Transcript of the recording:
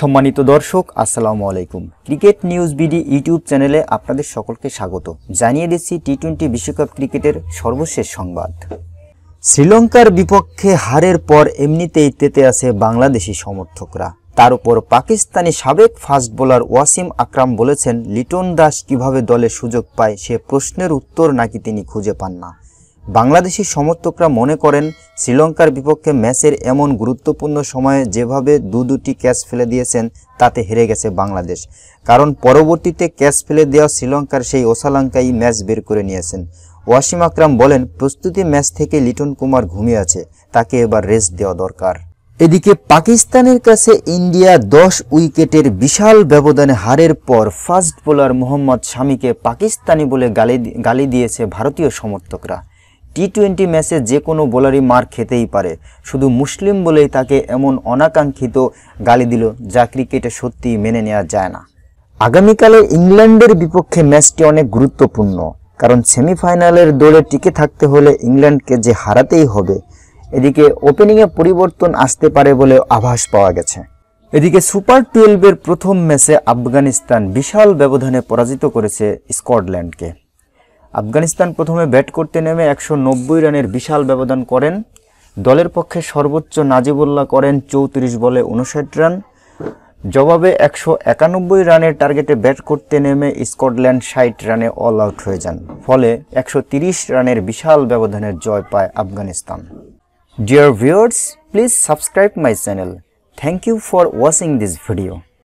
সম্মানিত দর্শক আসসালামু আলাইকুম ক্রিকেট নিউজ বিডি ইউটিউব চ্যানেলে আপনাদের সকলকে স্বাগত জানিয়ে দিচ্ছি টি টোয়েন্টি বিশ্বকাপ ক্রিকেটের সর্বশেষ সংবাদ শ্রীলঙ্কার বিপক্ষে হারের পর এমনিতেই তেতে আছে বাংলাদেশি সমর্থকরা তার উপর পাকিস্তানি সাবেক ফাস্ট বোলার ওয়াসিম আকরাম বলেছেন লিটন দাস কিভাবে দলে সুযোগ পায় সে প্রশ্নের উত্তর নাকি তিনি খুঁজে পান না বাংলাদেশি সমর্থকরা মনে করেন শ্রীলঙ্কার বিপক্ষে ম্যাচের এমন গুরুত্বপূর্ণ সময়ে যেভাবে দু দুটি ক্যাচ ফেলে দিয়েছেন তাতে হেরে গেছে বাংলাদেশ কারণ পরবর্তীতে ক্যাচ ফেলে দেওয়া শ্রীলঙ্কার সেই ওসালাঙ্কাই ম্যাচ বের করে নিয়েছেন ওয়াসিম আকরাম বলেন প্রস্তুতি ম্যাচ থেকে লিটন কুমার ঘুমিয়ে আছে তাকে এবার রেস্ট দেওয়া দরকার এদিকে পাকিস্তানের কাছে ইন্ডিয়া দশ উইকেটের বিশাল ব্যবধানে হারের পর ফাস্ট বোলার মোহাম্মদ স্বামীকে পাকিস্তানি বলে গালি গালি দিয়েছে ভারতীয় সমর্থকরা টি টোয়েন্টি ম্যাচে যে কোনো বোলারই মার খেতেই পারে শুধু মুসলিম বলেই তাকে এমন অনাকাঙ্ক্ষিত গালি দিল যা ক্রিকেটে সত্যি মেনে নেওয়া যায় না আগামীকালে ইংল্যান্ডের বিপক্ষে ম্যাচটি অনেক গুরুত্বপূর্ণ কারণ সেমিফাইনালের দৌড়ে টিকে থাকতে হলে ইংল্যান্ডকে যে হারাতেই হবে এদিকে ওপেনিংয়ে পরিবর্তন আসতে পারে বলে আভাস পাওয়া গেছে এদিকে সুপার টুয়েলভের প্রথম ম্যাচে আফগানিস্তান বিশাল ব্যবধানে পরাজিত করেছে স্কটল্যান্ডকে আফগানিস্তান প্রথমে ব্যাট করতে নেমে একশো রানের বিশাল ব্যবধান করেন দলের পক্ষে সর্বোচ্চ নাজিবুল্লাহ করেন চৌত্রিশ বলে উনষাট রান জবাবে একশো একানব্বই রানের টার্গেটে ব্যাট করতে নেমে স্কটল্যান্ড ষাট রানে অল আউট হয়ে যান ফলে একশো রানের বিশাল ব্যবধানের জয় পায় Afghanistan dear viewers please subscribe my channel thank you for watching this video